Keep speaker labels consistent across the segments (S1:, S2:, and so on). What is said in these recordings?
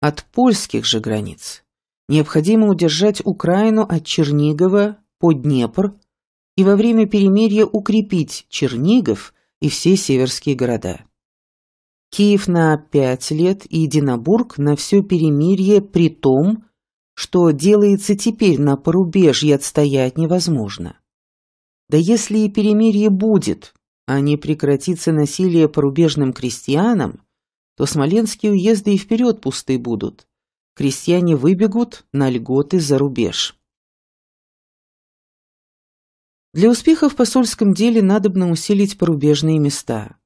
S1: От польских же границ необходимо удержать Украину от Чернигова по Днепр и во время перемирия укрепить Чернигов и все северские города. Киев на пять лет и Динабург на все перемирие при том, что делается теперь на порубежье отстоять невозможно. Да если и перемирие будет, а не прекратится насилие порубежным крестьянам, то смоленские уезды и вперед пусты будут. Крестьяне выбегут на льготы за рубеж. Для успеха в посольском деле надобно усилить порубежные места.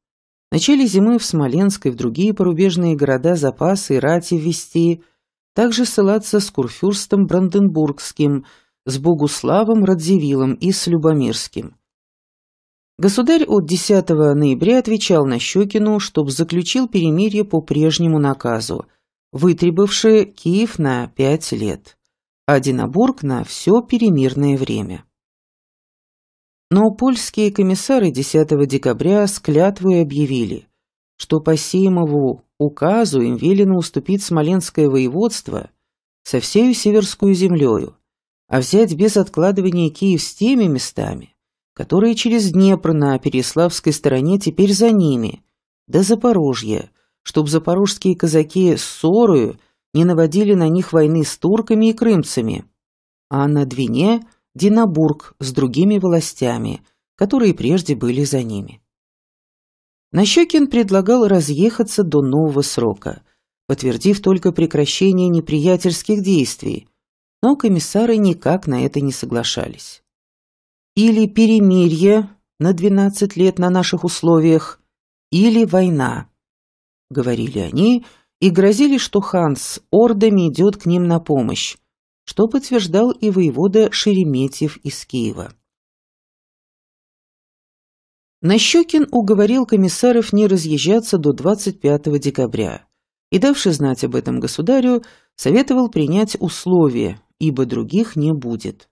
S1: В начале зимы в Смоленск и в другие порубежные города запасы и рати ввести, также ссылаться с курфюрстом Бранденбургским, с Богуславом Радзивиллом и с Любомирским. Государь от 10 ноября отвечал на Нащекину, чтоб заключил перемирие по прежнему наказу, вытребовавшее Киев на пять лет, а Динабург на все перемирное время. Но польские комиссары 10 декабря с клятвой объявили, что по Сеймову указу им велено уступить Смоленское воеводство со всею Северскую землею, а взять без откладывания Киев с теми местами, которые через Днепр на Переславской стороне теперь за ними, до Запорожья, чтоб запорожские казаки ссорою не наводили на них войны с турками и крымцами, а на Двине – Динабург с другими властями, которые прежде были за ними. Нащекин предлагал разъехаться до нового срока, подтвердив только прекращение неприятельских действий, но комиссары никак на это не соглашались. Или перемирие на 12 лет на наших условиях, или война. Говорили они и грозили, что Ханс ордами идет к ним на помощь, что подтверждал и воевода Шереметьев из Киева. Нащекин уговорил комиссаров не разъезжаться до 25 декабря и, давши знать об этом государю, советовал принять условия, ибо других не будет.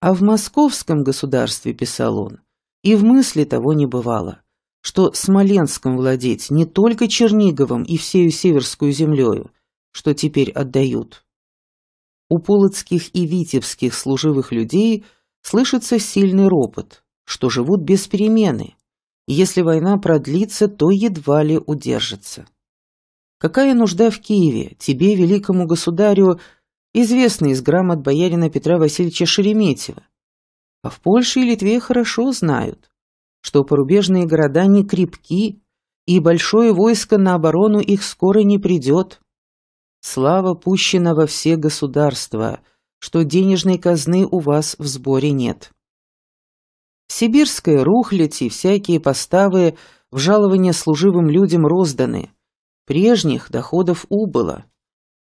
S1: А в московском государстве, писал он, и в мысли того не бывало, что Смоленском владеть не только Черниговым и всею Северскую землею, что теперь отдают. У полоцких и витебских служивых людей слышится сильный ропот, что живут без перемены. И если война продлится, то едва ли удержится. Какая нужда в Киеве, тебе, великому государю, известный из грамот боярина Петра Васильевича Шереметьева. А в Польше и Литве хорошо знают, что порубежные города не крепки, и большое войско на оборону их скоро не придет. Слава пущена во все государства, что денежной казны у вас в сборе нет. Сибирская рухлядь и всякие поставы в жалование служивым людям розданы. Прежних доходов убыло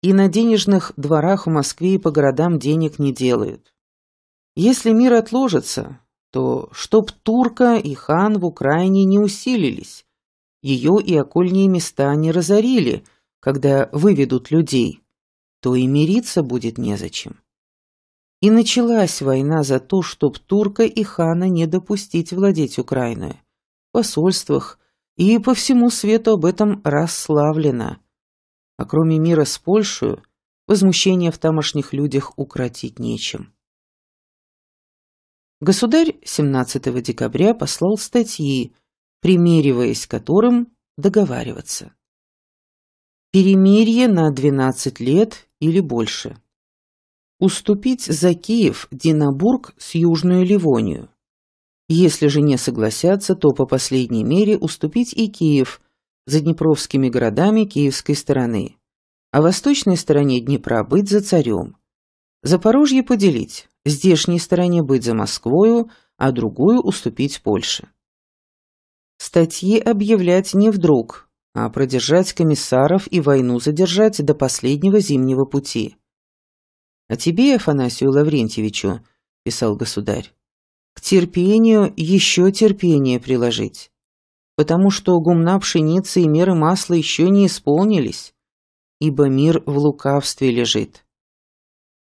S1: и на денежных дворах в Москве и по городам денег не делают. Если мир отложится, то чтоб Турка и хан в Украине не усилились, ее и окольные места не разорили, когда выведут людей, то и мириться будет незачем. И началась война за то, чтоб Турка и хана не допустить владеть Украиной. В посольствах и по всему свету об этом расславлено – а кроме мира с Польшей, возмущение в тамошних людях укротить нечем. Государь 17 декабря послал статьи, примериваясь которым договариваться. Перемирье на 12 лет или больше. Уступить за Киев, Динабург с Южную Ливонию. Если же не согласятся, то по последней мере уступить и Киев, за Днепровскими городами киевской стороны, а восточной стороне Днепра быть за царем. Запорожье поделить, здешней стороне быть за Москвою, а другую уступить Польше. Статьи объявлять не вдруг, а продержать комиссаров и войну задержать до последнего зимнего пути. «А тебе, Афанасию Лаврентьевичу», — писал государь, — «к терпению еще терпение приложить потому что гумна пшеницы и меры масла еще не исполнились, ибо мир в лукавстве лежит.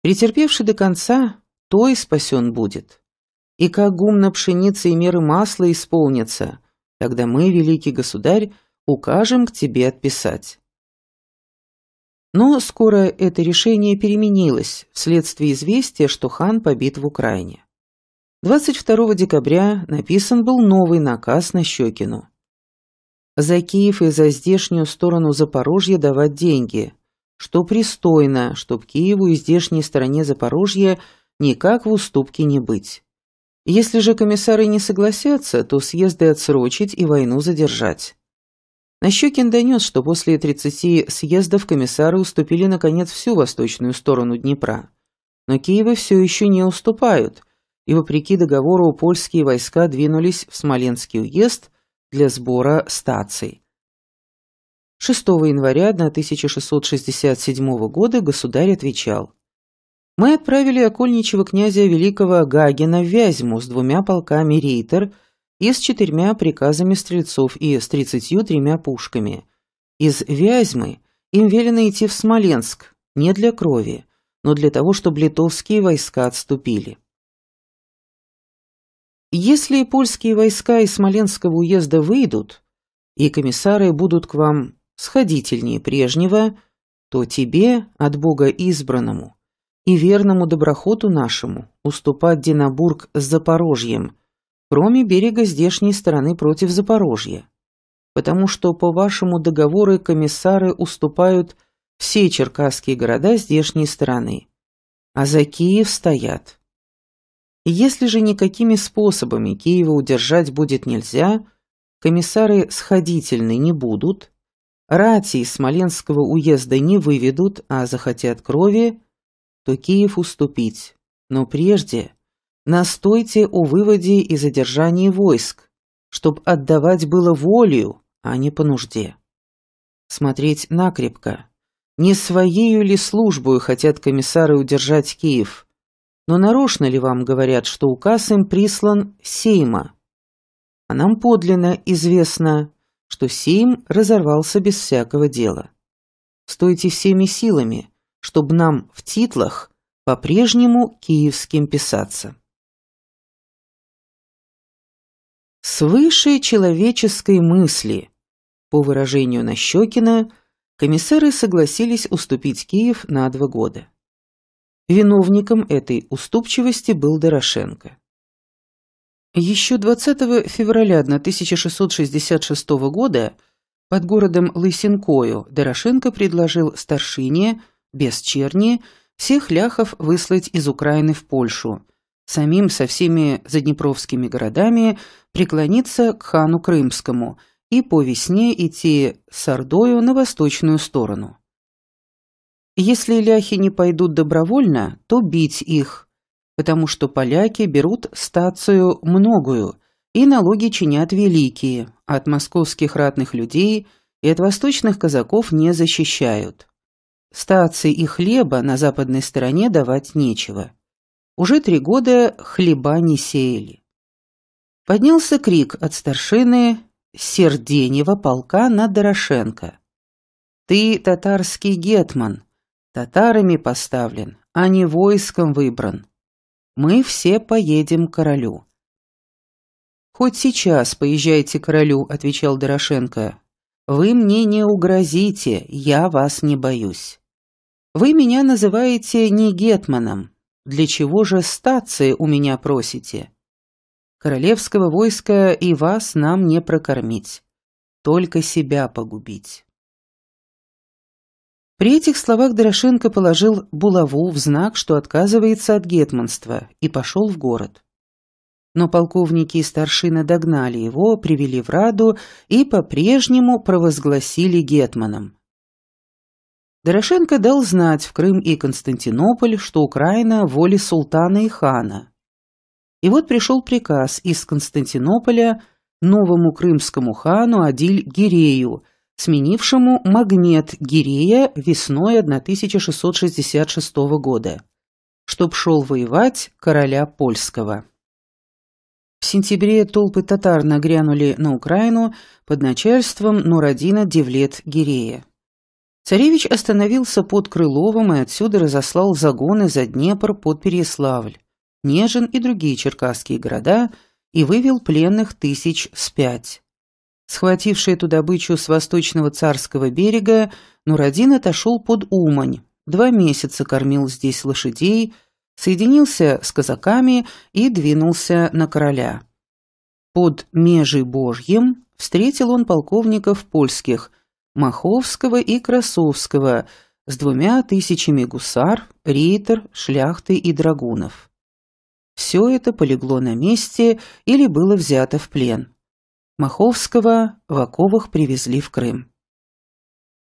S1: Претерпевший до конца, то и спасен будет. И как гумна пшеницы и меры масла исполнится, тогда мы, великий государь, укажем к тебе отписать. Но скоро это решение переменилось вследствие известия, что хан побит в Украине. 22 декабря написан был новый наказ на Щекину за Киев и за здешнюю сторону Запорожья давать деньги, что пристойно, чтоб Киеву и здешней стороне Запорожья никак в уступке не быть. Если же комиссары не согласятся, то съезды отсрочить и войну задержать. Нащекин донес, что после 30 съездов комиссары уступили, наконец, всю восточную сторону Днепра. Но Киевы все еще не уступают, и, вопреки договору, польские войска двинулись в Смоленский уезд для сбора стаций. 6 января 1667 года государь отвечал. «Мы отправили окольничего князя Великого Гагина в Вязьму с двумя полками рейтер и с четырьмя приказами стрельцов и с тридцатью тремя пушками. Из Вязьмы им велено идти в Смоленск, не для крови, но для того, чтобы литовские войска отступили. Если польские войска из Смоленского уезда выйдут, и комиссары будут к вам сходительнее прежнего, то тебе, от Бога избранному, и верному доброхоту нашему уступать Динабург с Запорожьем, кроме берега здешней стороны против Запорожья, потому что по вашему договору комиссары уступают все черкасские города здешней стороны, а за Киев стоят. Если же никакими способами Киева удержать будет нельзя, комиссары сходительны не будут, рати из Смоленского уезда не выведут, а захотят крови, то Киев уступить. Но прежде настойте о выводе и задержании войск, чтоб отдавать было волею, а не по нужде. Смотреть накрепко. Не своею ли службою хотят комиссары удержать Киев? Но нарочно ли вам говорят, что указ им прислан Сейма? А нам подлинно известно, что Сейм разорвался без всякого дела. Стойте всеми силами, чтобы нам в титлах по-прежнему киевским писаться. Свыше человеческой мысли, по выражению Нащекина, комиссары согласились уступить Киев на два года. Виновником этой уступчивости был Дорошенко. Еще 20 февраля 1666 года под городом Лысенкою Дорошенко предложил старшине, без черни, всех ляхов выслать из Украины в Польшу, самим со всеми заднепровскими городами преклониться к хану Крымскому и по весне идти с Ордою на восточную сторону. Если ляхи не пойдут добровольно, то бить их, потому что поляки берут стацию многую и налоги чинят великие, от московских ратных людей и от восточных казаков не защищают. Стации и хлеба на западной стороне давать нечего. Уже три года хлеба не сеяли. Поднялся крик от старшины Серденева полка на Дорошенко. «Ты татарский гетман, Татарами поставлен, а не войском выбран. Мы все поедем к королю». «Хоть сейчас поезжайте к королю», — отвечал Дорошенко. «Вы мне не угрозите, я вас не боюсь. Вы меня называете не гетманом. Для чего же стации у меня просите? Королевского войска и вас нам не прокормить, только себя погубить». При этих словах Дорошенко положил булаву в знак, что отказывается от гетманства, и пошел в город. Но полковники и старшины догнали его, привели в Раду и по-прежнему провозгласили гетманом. Дорошенко дал знать в Крым и Константинополь, что Украина – воле султана и хана. И вот пришел приказ из Константинополя новому крымскому хану Адиль Гирею – сменившему магнет Гирея весной 1666 года, чтоб шел воевать короля польского. В сентябре толпы татар нагрянули на Украину под начальством Нурадина Девлет Гирея. Царевич остановился под Крыловым и отсюда разослал загоны за Днепр под Переславль, Нежин и другие черкасские города и вывел пленных тысяч с пять. Схвативший эту добычу с восточного царского берега, Нурадин отошел под Умань, два месяца кормил здесь лошадей, соединился с казаками и двинулся на короля. Под Межей Божьим встретил он полковников польских Маховского и Красовского с двумя тысячами гусар, рейтер, шляхты и драгунов. Все это полегло на месте или было взято в плен. Маховского в оковах привезли в Крым.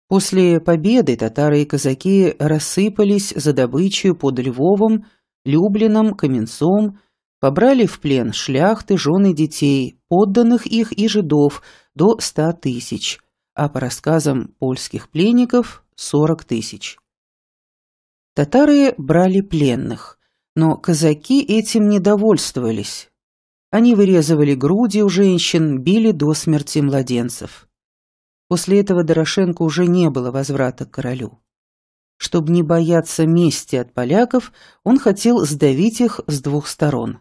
S1: После победы татары и казаки рассыпались за добычу под Львовом, Люблином, Каменцом, побрали в плен шляхты, жены детей, подданных их и жидов до ста тысяч, а по рассказам польских пленников – сорок тысяч. Татары брали пленных, но казаки этим не довольствовались. Они вырезывали груди у женщин, били до смерти младенцев. После этого Дорошенко уже не было возврата к королю. Чтобы не бояться мести от поляков, он хотел сдавить их с двух сторон.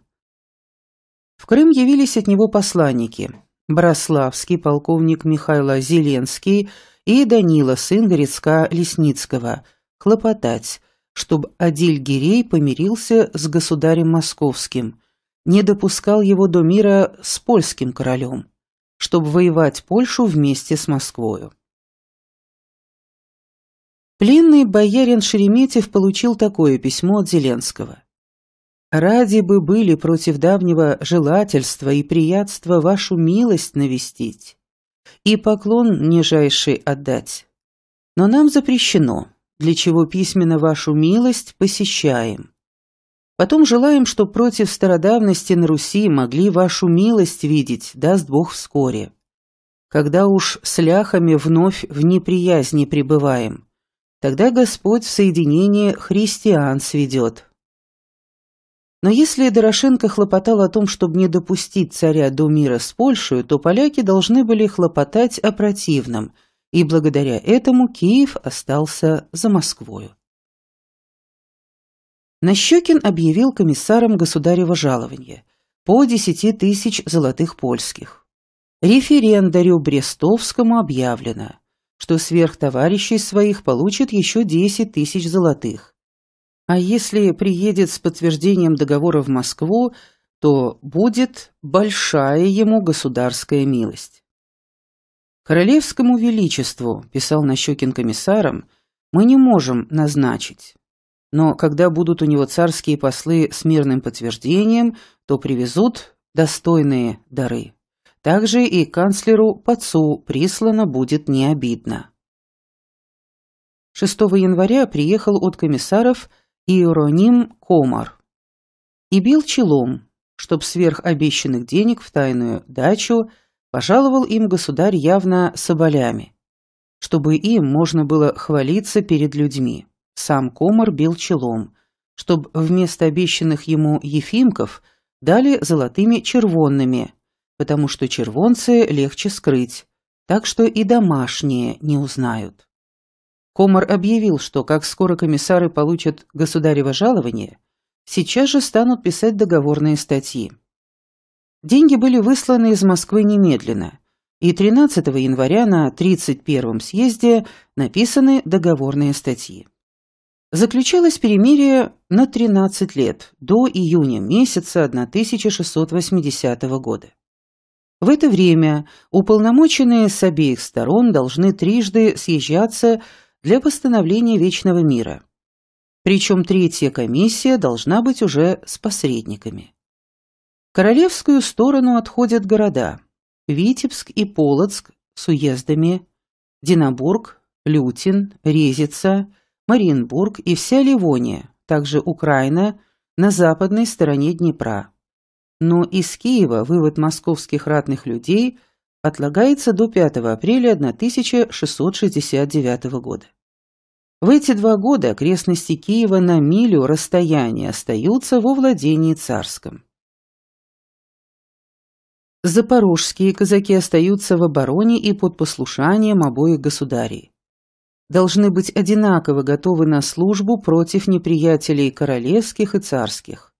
S1: В Крым явились от него посланники – Брославский полковник Михайло Зеленский и Данила, сын горецка Лесницкого, хлопотать, чтобы Адиль Гирей помирился с государем московским – не допускал его до мира с польским королем, чтобы воевать Польшу вместе с Москвою. Пленный боярин Шереметьев получил такое письмо от Зеленского. «Ради бы были против давнего желательства и приятства вашу милость навестить и поклон нижайший отдать. Но нам запрещено, для чего письменно вашу милость посещаем. Потом желаем, что против стародавности на Руси могли вашу милость видеть, даст Бог вскоре. Когда уж с ляхами вновь в неприязни пребываем, тогда Господь в соединение христиан сведет. Но если Дорошенко хлопотал о том, чтобы не допустить царя до мира с Польшей, то поляки должны были хлопотать о противном, и благодаря этому Киев остался за Москвою. Нащекин объявил комиссаром государево жалование по 10 тысяч золотых польских. Референдарю Брестовскому объявлено, что сверх товарищей своих получит еще 10 тысяч золотых. А если приедет с подтверждением договора в Москву, то будет большая ему государская милость. «Королевскому величеству», — писал Нащекин комиссарам, — «мы не можем назначить, но когда будут у него царские послы с мирным подтверждением, то привезут достойные дары. Также и канцлеру Пацу прислано будет не обидно. 6 января приехал от комиссаров Иероним Комар и бил челом, чтоб сверх обещанных денег в тайную дачу пожаловал им государь явно соболями, чтобы им можно было хвалиться перед людьми. Сам Комар бил челом, чтобы вместо обещанных ему ефимков дали золотыми червонными, потому что червонцы легче скрыть, так что и домашние не узнают. Комар объявил, что как скоро комиссары получат государево жалование, сейчас же станут писать договорные статьи. Деньги были высланы из Москвы немедленно, и 13 января на 31-м съезде написаны договорные статьи. Заключалось перемирие на 13 лет, до июня месяца 1680 года. В это время уполномоченные с обеих сторон должны трижды съезжаться для постановления вечного мира. Причем третья комиссия должна быть уже с посредниками. В королевскую сторону отходят города – Витебск и Полоцк с уездами, Динабург, Лютин, Резица – Мариенбург и вся Ливония, также Украина, на западной стороне Днепра. Но из Киева вывод московских ратных людей отлагается до 5 апреля 1669 года. В эти два года окрестности Киева на милю расстояния остаются во владении царском. Запорожские казаки остаются в обороне и под послушанием обоих государей должны быть одинаково готовы на службу против неприятелей королевских и царских.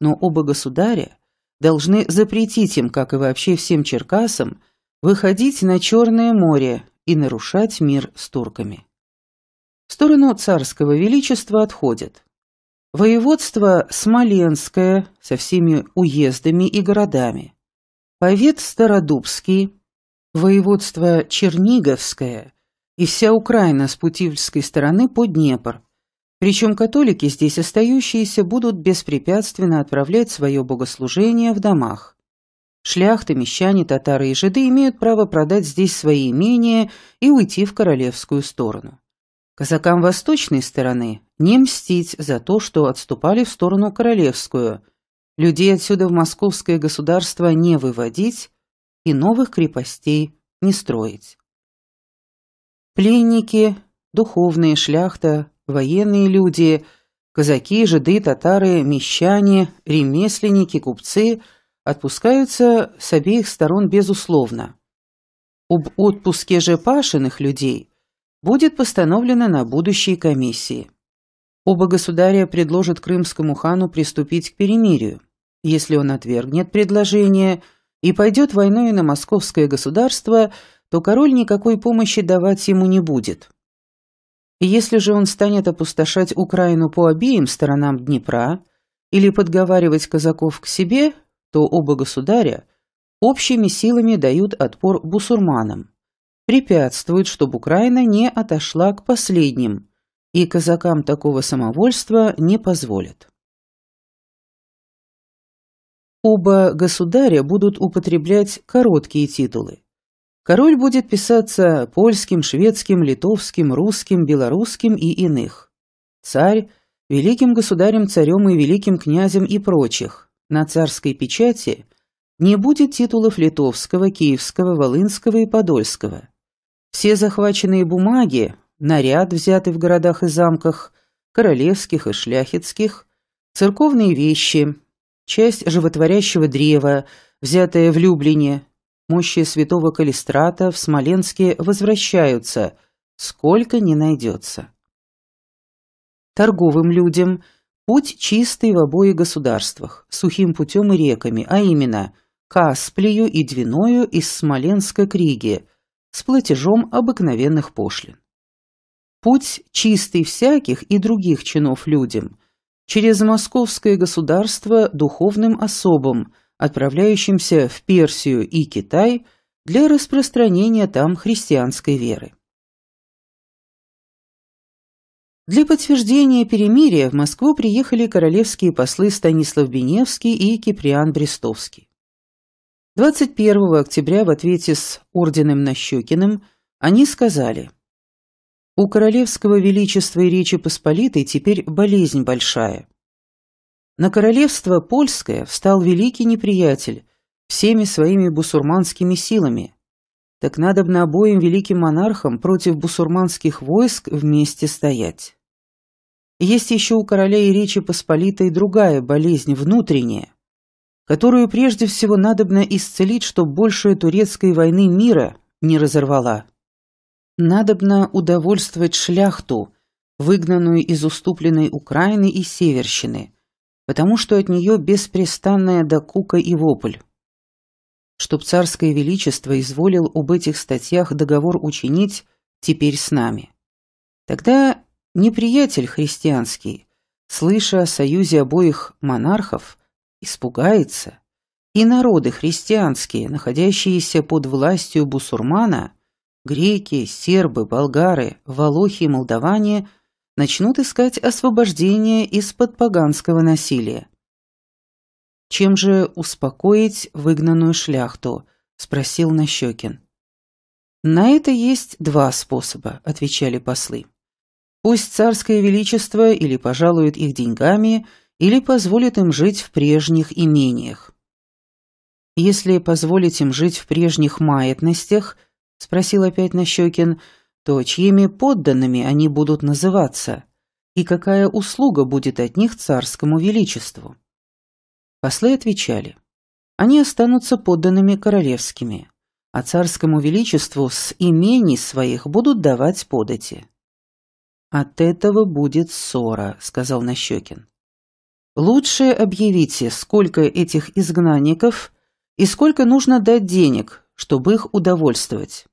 S1: Но оба государя должны запретить им, как и вообще всем черкасам, выходить на Черное море и нарушать мир с турками. В сторону царского величества отходят. Воеводство Смоленское со всеми уездами и городами. Повет Стародубский. Воеводство Черниговское – и вся Украина с путивльской стороны под Днепр. Причем католики, здесь остающиеся, будут беспрепятственно отправлять свое богослужение в домах. Шляхты, мещане, татары и жиды имеют право продать здесь свои имения и уйти в королевскую сторону. Казакам восточной стороны не мстить за то, что отступали в сторону королевскую, людей отсюда в московское государство не выводить и новых крепостей не строить. Пленники, духовные, шляхта, военные люди, казаки, жиды, татары, мещане, ремесленники, купцы отпускаются с обеих сторон безусловно. Об отпуске же пашиных людей будет постановлено на будущей комиссии. Оба государя предложат крымскому хану приступить к перемирию. Если он отвергнет предложение и пойдет войной на московское государство – то король никакой помощи давать ему не будет. Если же он станет опустошать Украину по обеим сторонам Днепра или подговаривать казаков к себе, то оба государя общими силами дают отпор бусурманам, препятствуют, чтобы Украина не отошла к последним, и казакам такого самовольства не позволят. Оба государя будут употреблять короткие титулы Король будет писаться польским, шведским, литовским, русским, белорусским и иных. Царь – великим государем-царем и великим князем и прочих. На царской печати не будет титулов литовского, киевского, волынского и подольского. Все захваченные бумаги, наряд, взятый в городах и замках, королевских и шляхетских, церковные вещи, часть животворящего древа, взятая в Люблине, Мощи святого Калистрата в Смоленске возвращаются, сколько не найдется. Торговым людям путь чистый в обоих государствах, сухим путем и реками, а именно Касплию и Двиною из Смоленска к Риге, с платежом обыкновенных пошлин. Путь чистый всяких и других чинов людям, через московское государство духовным особам – отправляющимся в Персию и Китай для распространения там христианской веры. Для подтверждения перемирия в Москву приехали королевские послы Станислав Беневский и Киприан Брестовский. 21 октября в ответе с орденом Нащекиным они сказали «У королевского величества и Речи Посполитой теперь болезнь большая. На королевство польское встал великий неприятель всеми своими бусурманскими силами. Так надо бы обоим великим монархам против бусурманских войск вместе стоять. Есть еще у короля и Речи Посполитой другая болезнь внутренняя, которую прежде всего надобно исцелить, чтобы большую турецкой войны мира не разорвала. Надобно удовольствовать шляхту, выгнанную из уступленной Украины и Северщины, потому что от нее беспрестанная докука и вопль. Чтоб царское величество изволил об этих статьях договор учинить, теперь с нами. Тогда неприятель христианский, слыша о союзе обоих монархов, испугается, и народы христианские, находящиеся под властью бусурмана, греки, сербы, болгары, волохи и молдаване начнут искать освобождение из-под поганского насилия. «Чем же успокоить выгнанную шляхту?» – спросил Нащекин. «На это есть два способа», – отвечали послы. «Пусть царское величество или пожалует их деньгами, или позволит им жить в прежних имениях». «Если позволить им жить в прежних маятностях», – спросил опять Нащекин, – то чьими подданными они будут называться и какая услуга будет от них царскому величеству. Послы отвечали, они останутся подданными королевскими, а царскому величеству с имений своих будут давать подати. «От этого будет ссора», — сказал Нащекин. «Лучше объявите, сколько этих изгнанников и сколько нужно дать денег, чтобы их удовольствовать».